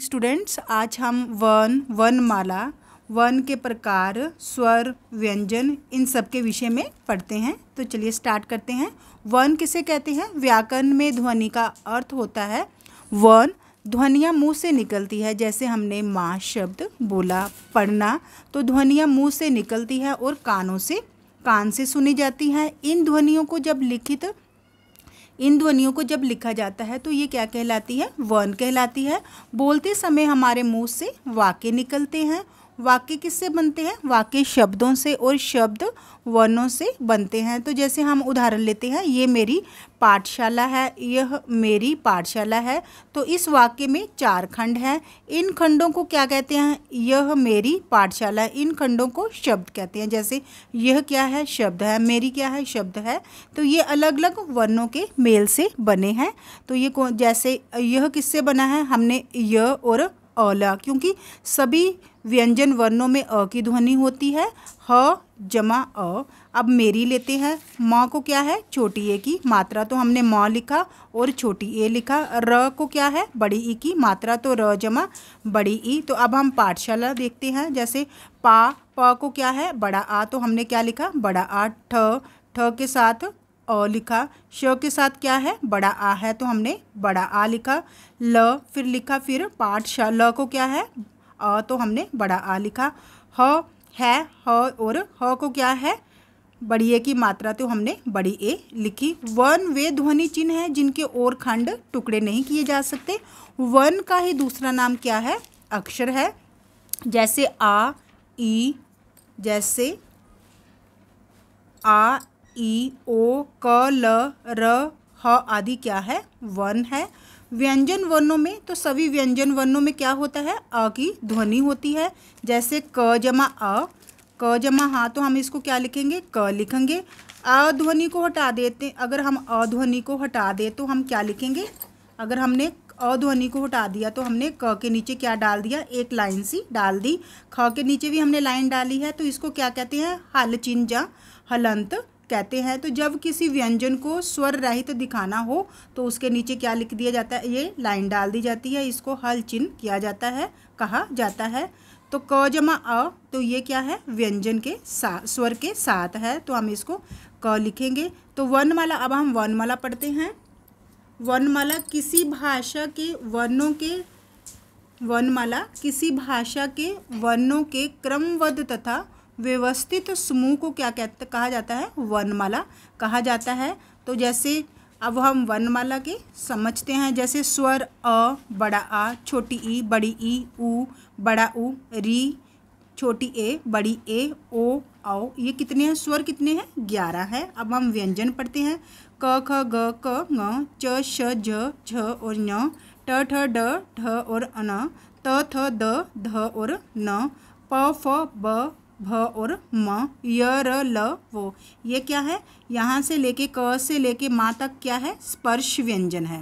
students आज हम one one माला one के प्रकार स्वर व्यंजन इन सब के विषय में पढ़ते हैं तो चलिए स्टार्ट करते हैं वन किसे कहते हैं व्याकरण में ध्वनि का अर्थ होता है वन ध्वनियाँ मुंह से निकलती है जैसे हमने माँ शब्द बोला पढ़ना तो ध्वनियाँ मुंह से निकलती है और कानों से कान से सुनी जाती हैं इन ध्वनियों को जब लिखित इन ध्वनियों को जब लिखा जाता है तो ये क्या कहलाती है वर्ण कहलाती है बोलते समय हमारे मुंह से वाक्य निकलते हैं वाक्य किससे बनते हैं वाक्य शब्दों से और शब्द वर्णों से बनते हैं तो जैसे हम उदाहरण लेते हैं ये मेरी पाठशाला है यह मेरी पाठशाला है तो इस वाक्य में चार खंड हैं इन खंडों को क्या कहते हैं यह मेरी पाठशाला इन खंडों को शब्द कहते हैं जैसे यह क्या है शब्द है मेरी क्या है शब्द है तो ये अलग अलग वर्णों के मेल से बने हैं तो ये कौन जैसे यह किससे बना है हमने यह और अला क्योंकि सभी व्यंजन वर्णों में अ की ध्वनि होती है ह जमा अ अब मेरी लेते हैं माँ को क्या है छोटी ए की मात्रा तो हमने माँ लिखा और छोटी ए लिखा र को क्या है बड़ी ई की मात्रा तो र जमा बड़ी ई तो अब हम पाठशाला देखते हैं जैसे पा प को क्या है बड़ा आ तो हमने क्या लिखा बड़ा आ ठ ठ के साथ अ लिखा श के साथ क्या है बड़ा आ है तो हमने बड़ा आ लिखा ल फिर लिखा फिर पाठशाला को क्या है अ तो हमने बड़ा आ लिखा ह है ह और ह को क्या है बड़ी ए की मात्रा तो हमने बड़ी ए लिखी वन वे ध्वनि चिन्ह है जिनके और खंड टुकड़े नहीं किए जा सकते वन का ही दूसरा नाम क्या है अक्षर है जैसे आ ई जैसे आ ई ओ क ल र ह आदि क्या है वन है व्यंजन वर्णों में तो सभी व्यंजन वर्णों में क्या होता है अ की ध्वनि होती है जैसे क जमा अ क जमा हाँ तो हम इसको क्या लिखेंगे क लिखेंगे अध्वनि को हटा देते अगर हम अध्वनि को हटा दे तो हम क्या लिखेंगे अगर हमने अध्वनि को हटा दिया तो हमने क के नीचे क्या डाल दिया एक लाइन सी डाल दी ख के नीचे भी हमने लाइन डाली है तो इसको क्या कहते हैं हल चिंजा हलंत कहते हैं तो जब किसी व्यंजन को स्वर रहित तो दिखाना हो तो उसके नीचे क्या लिख दिया जाता है ये लाइन डाल दी जाती है इसको हल चिन्ह किया जाता है कहा जाता है तो क जमा अ तो ये क्या है व्यंजन के साथ स्वर के साथ है तो हम इसको क लिखेंगे तो वर्णमाला अब हम वर्णमाला पढ़ते हैं वर्णमाला किसी भाषा के वर्णों के वर्णमाला किसी भाषा के वर्णों के क्रमबद्ध तथा व्यवस्थित समूह को क्या कहते कहा जाता है वनमाला कहा जाता है तो जैसे अब हम वर्णमाला के समझते हैं जैसे स्वर अ बड़ा आ छोटी ई बड़ी ई ऊ बड़ा ऊ री छोटी ए बड़ी ए ओ औ ये कितने हैं स्वर कितने हैं ग्यारह है अब हम व्यंजन पढ़ते हैं क ख ग क ग च श झ झ और न ट ठ ड ढ और अन त थ द ध और न प फ ब भ और म य र ल वो ये क्या है यहाँ से लेके क से लेके माँ तक क्या है स्पर्श व्यंजन है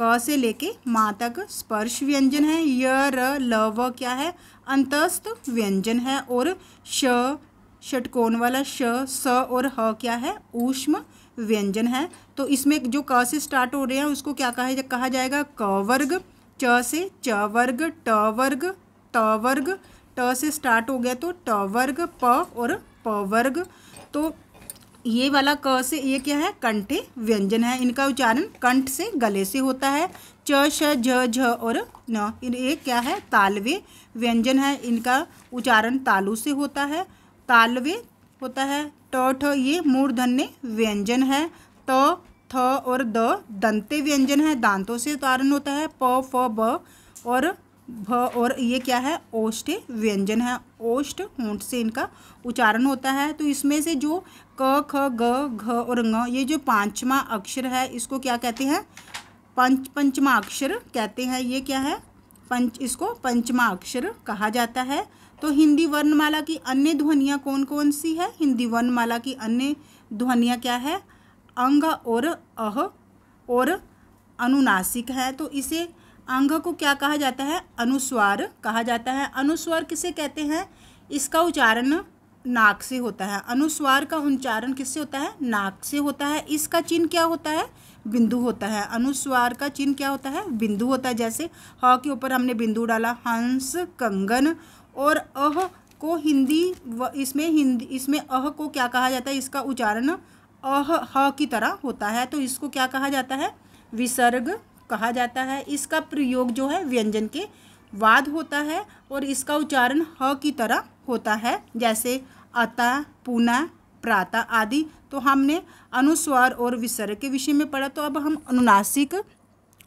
क से लेके माँ तक स्पर्श व्यंजन है य र ल व क्या है अंतस्थ व्यंजन है और श षटकोण वाला श स और ह क्या है ऊष्म व्यंजन है तो इसमें जो क से स्टार्ट हो रहे हैं उसको क्या कहा जा, कहा जाएगा क वर्ग च से च वर्ग ट वर्ग त वर्ग ट से स्टार्ट हो गया तो ट वर्ग प और प वर्ग तो ये वाला क से ये क्या है कंठ व्यंजन है इनका उच्चारण कंठ से गले से होता है च श झ झ और न ये क्या है तालवे व्यंजन है इनका उच्चारण तालु से होता है तालवे होता है ट ठ ये मूर्धन्य व्यंजन है त थ और द दंते व्यंजन है दांतों से उच्चारण होता है प फ ब और भ और ये क्या है ओष्ठ व्यंजन है ओष्ठ होंठ से इनका उच्चारण होता है तो इसमें से जो क ख ग घ और ग ये जो पांचवा अक्षर है इसको क्या कहते हैं पंच पंचमा अक्षर कहते हैं ये क्या है पंच इसको पंचमा अक्षर कहा जाता है तो हिंदी वर्णमाला की अन्य ध्वनियाँ कौन कौन सी है हिंदी वर्णमाला की अन्य ध्वनियाँ क्या है अंग और अह और अनुनासिक है तो इसे अंग को क्या कहा जाता है अनुस्वार कहा जाता है अनुस्वार किसे कहते हैं इसका उच्चारण नाक से होता है अनुस्वार का उच्चारण किससे होता है नाक से होता है इसका चिन्ह क्या होता है बिंदु होता है अनुस्वार का चिन्ह क्या होता है बिंदु होता है जैसे ह के ऊपर हमने बिंदु डाला हंस कंगन और अह को हिंदी व इसमें हिंदी इसमें अह को क्या कहा जाता है इसका उच्चारण अह ह की तरह होता है तो इसको क्या कहा जाता है विसर्ग कहा जाता है इसका प्रयोग जो है व्यंजन के वाद होता है और इसका उच्चारण ह की तरह होता है जैसे अता पुना प्राता आदि तो हमने अनुस्वार और विसर्ग के विषय में पढ़ा तो अब हम अनुनासिक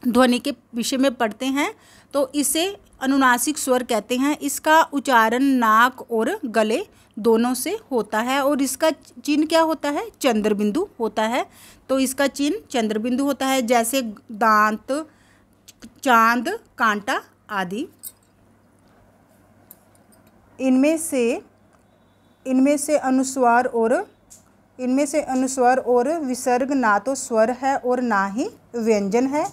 ध्वनि के विषय में पढ़ते हैं तो इसे अनुनासिक स्वर कहते हैं इसका उच्चारण नाक और गले दोनों से होता है और इसका चिन्ह क्या होता है चंद्रबिंदु होता है तो इसका चिन्ह चंद्रबिंदु होता है जैसे दांत चांद कांटा आदि इनमें से इनमें से अनुस्वार और इनमें से अनुस्वर और विसर्ग ना तो स्वर है और ना ही व्यंजन है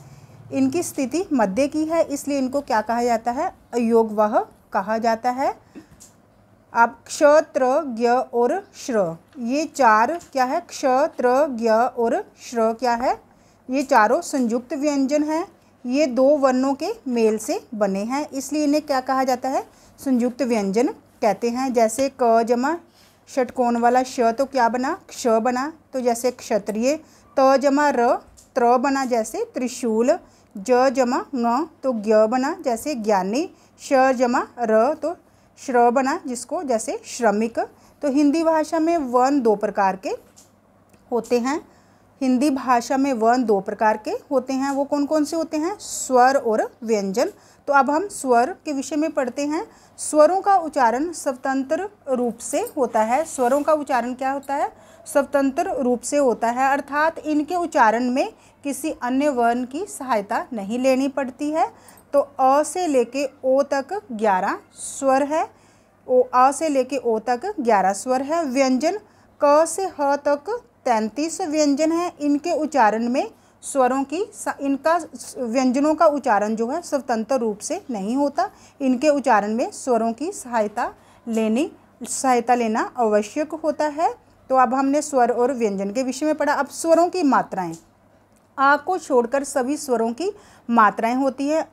इनकी स्थिति मध्य की है इसलिए इनको क्या कहा जाता है अयोग वह कहा जाता है आप क्ष त्र ज्ञ और श्र ये चार क्या है क्ष त्र ज्ञ और श्र क्या है ये चारों संयुक्त व्यंजन हैं ये दो वर्णों के मेल से बने हैं इसलिए इन्हें क्या कहा जाता है संयुक्त व्यंजन कहते हैं जैसे क जमा षटकोण वाला श तो क्या बना क्ष बना तो जैसे क्षत्रिय त जमा र त्र बना जैसे त्रिशूल ज जमा ङ तो ज्ञ बना जैसे ज्ञानी श जमा र तो श्र बना जिसको जैसे श्रमिक तो हिंदी भाषा में वर्ण दो प्रकार के होते हैं हिंदी भाषा में वर्ण दो प्रकार के होते हैं वो कौन कौन से होते हैं स्वर और व्यंजन तो अब हम स्वर के विषय में पढ़ते हैं स्वरों का उच्चारण स्वतंत्र रूप से होता है स्वरों का उच्चारण क्या होता है स्वतंत्र रूप से होता है अर्थात इनके उच्चारण में किसी अन्य वर्ण की सहायता नहीं लेनी पड़ती है तो अ से लेके ओ तक ग्यारह स्वर है ओ अ से लेके ओ तक ग्यारह स्वर है व्यंजन क से ह तक तैंतीस व्यंजन है इनके उच्चारण में स्वरों की इनका व्यंजनों का उच्चारण जो है स्वतंत्र रूप से नहीं होता इनके उच्चारण में स्वरों की सहायता लेनी सहायता लेना आवश्यक होता है तो अब हमने स्वर और व्यंजन के विषय में पढ़ा अब स्वरों की मात्राएं आ को छोड़कर सभी स्वरों की मात्राएं होती है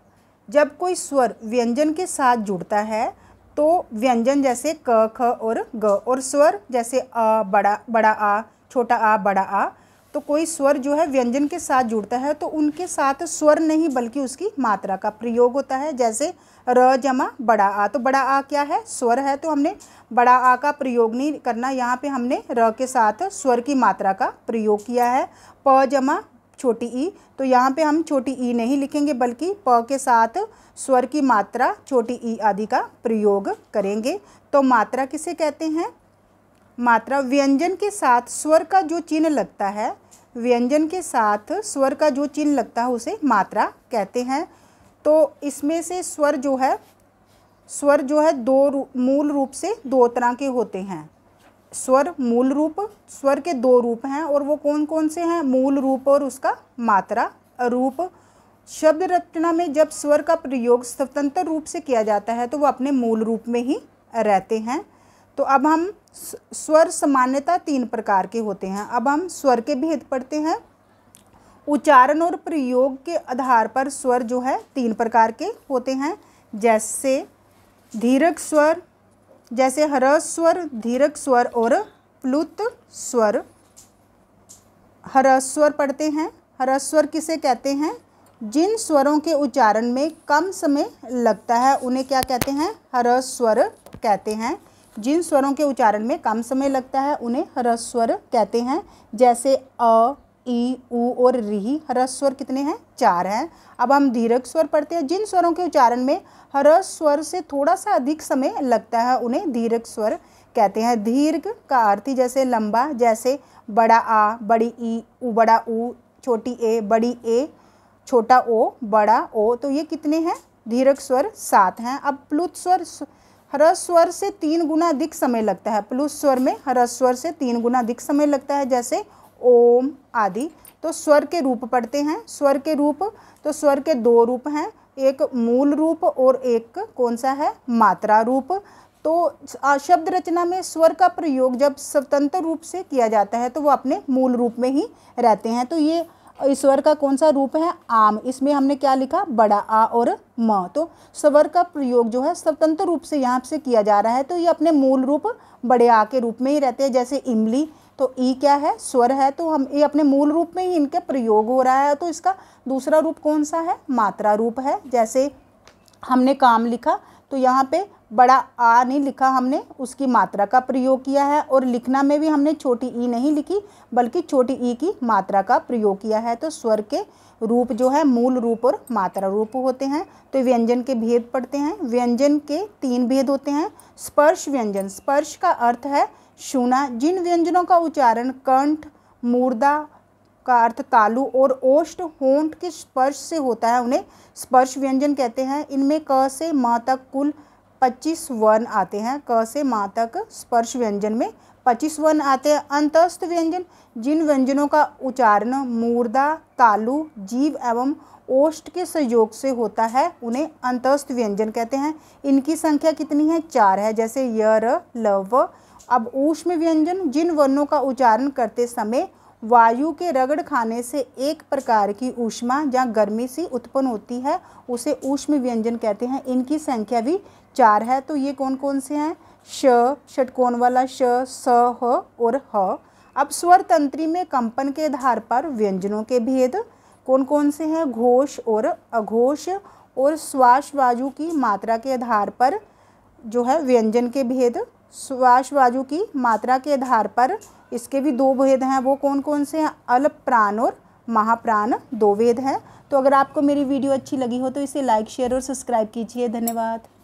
जब कोई स्वर व्यंजन के साथ जुड़ता है तो व्यंजन जैसे क ख और ग और स्वर जैसे अ बड़ा बड़ा आ छोटा आ बड़ा आ तो कोई स्वर जो है व्यंजन के साथ जुड़ता है तो उनके साथ स्वर नहीं बल्कि उसकी मात्रा का प्रयोग होता है जैसे र जमा बड़ा आ तो बड़ा आ क्या है स्वर है तो हमने बड़ा आ का प्रयोग नहीं करना यहाँ पे हमने र के साथ स्वर की मात्रा का प्रयोग किया है प जमा छोटी ई तो यहाँ पे हम छोटी ई नहीं लिखेंगे बल्कि प के साथ स्वर की मात्रा छोटी ई आदि का प्रयोग करेंगे तो मात्रा किसे कहते हैं मात्रा व्यंजन के साथ स्वर का जो चिन्ह लगता है व्यंजन के साथ स्वर का जो चिन्ह लगता है उसे मात्रा कहते हैं तो इसमें से स्वर जो है स्वर जो है दो रू, मूल रूप से दो तरह के होते हैं स्वर मूल रूप स्वर के दो रूप हैं और वो कौन कौन से हैं मूल रूप और उसका मात्रा रूप शब्द रचना में जब स्वर का प्रयोग स्वतंत्र रूप से किया जाता है तो वो अपने मूल रूप में ही रहते हैं तो अब हम स्वर सामान्यता तीन प्रकार के होते हैं अब हम स्वर के भेद पढ़ते हैं उच्चारण और प्रयोग के आधार पर स्वर जो है तीन प्रकार के होते हैं जैसे धीरक स्वर जैसे हर स्वर धीरक स्वर और प्लुत स्वर हर स्वर पढ़ते हैं स्वर किसे कहते हैं जिन स्वरों के उच्चारण में कम समय लगता है उन्हें क्या कहते हैं हर स्वर कहते हैं जिन स्वरों के उच्चारण में कम समय लगता है उन्हें हर स्वर कहते हैं जैसे अ ई ऊ और री हरस स्वर कितने हैं चार हैं अब हम धीरक स्वर पढ़ते हैं जिन स्वरों के उच्चारण में हरस्वर स्वर से थोड़ा सा अधिक समय लगता है उन्हें धीरक स्वर कहते हैं दीर्घ का अर्थ ही जैसे लंबा जैसे बड़ा आ बड़ी ई उ बड़ा ऊ छोटी ए बड़ी ए छोटा ओ बड़ा ओ तो ये कितने हैं धीरक स्वर सात हैं अब प्लुत स्वर हरस्वर स्वर से तीन गुना अधिक समय लगता है प्लुत स्वर में हरस स्वर से तीन गुना अधिक समय लगता है जैसे ओम आदि तो स्वर के रूप पढ़ते हैं स्वर के रूप तो स्वर के दो रूप हैं एक मूल रूप और एक कौन सा है मात्रा रूप तो शब्द रचना में स्वर का प्रयोग जब स्वतंत्र रूप से किया जाता है तो वो अपने मूल रूप में ही रहते हैं तो ये स्वर का कौन सा रूप है आम इसमें हमने क्या लिखा बड़ा आ और म तो स्वर का प्रयोग जो है स्वतंत्र रूप से यहाँ से किया जा रहा है तो ये अपने मूल रूप बड़े आ के रूप में ही रहते हैं जैसे इमली तो ई e क्या है स्वर है तो हम ये e अपने मूल रूप में ही इनके प्रयोग हो रहा है तो इसका दूसरा रूप कौन सा है मात्रा रूप है जैसे हमने काम लिखा तो यहाँ पे बड़ा आ नहीं लिखा हमने उसकी मात्रा का प्रयोग किया है और लिखना में भी हमने छोटी ई e नहीं लिखी बल्कि छोटी ई की मात्रा का प्रयोग किया है तो स्वर के रूप जो है मूल रूप और मात्रा रूप होते हैं तो व्यंजन के भेद पढ़ते हैं व्यंजन के तीन भेद होते हैं स्पर्श व्यंजन स्पर्श का अर्थ है शूना जिन व्यंजनों का उच्चारण कंठ मूर्दा का अर्थ तालु और ओष्ठ होंठ के स्पर्श से होता है उन्हें स्पर्श व्यंजन कहते हैं इनमें क से माँ तक कुल पच्चीस वर्ण आते हैं क से माँ तक स्पर्श व्यंजन में पच्चीस वर्ण आते हैं अंतस्थ व्यंजन जिन व्यंजनों का उच्चारण मूर्दा तालु जीव एवं ओष्ठ के सहयोग से होता है उन्हें अंतस्थ व्यंजन कहते हैं इनकी संख्या कितनी है चार है जैसे यर लव अब ऊष्म व्यंजन जिन वर्णों का उच्चारण करते समय वायु के रगड़ खाने से एक प्रकार की ऊष्मा जहाँ गर्मी सी उत्पन्न होती है उसे ऊष्म व्यंजन कहते हैं इनकी संख्या भी चार है तो ये कौन कौन से हैं श षटकोण वाला श स ह और ह अब स्वर तंत्री में कंपन के आधार पर व्यंजनों के भेद कौन कौन से हैं घोष और अघोष और श्वास वायु की मात्रा के आधार पर जो है व्यंजन के भेद श्वास वायु की मात्रा के आधार पर इसके भी दो भेद हैं वो कौन कौन से हैं प्राण और महाप्राण दो वेद हैं तो अगर आपको मेरी वीडियो अच्छी लगी हो तो इसे लाइक शेयर और सब्सक्राइब कीजिए धन्यवाद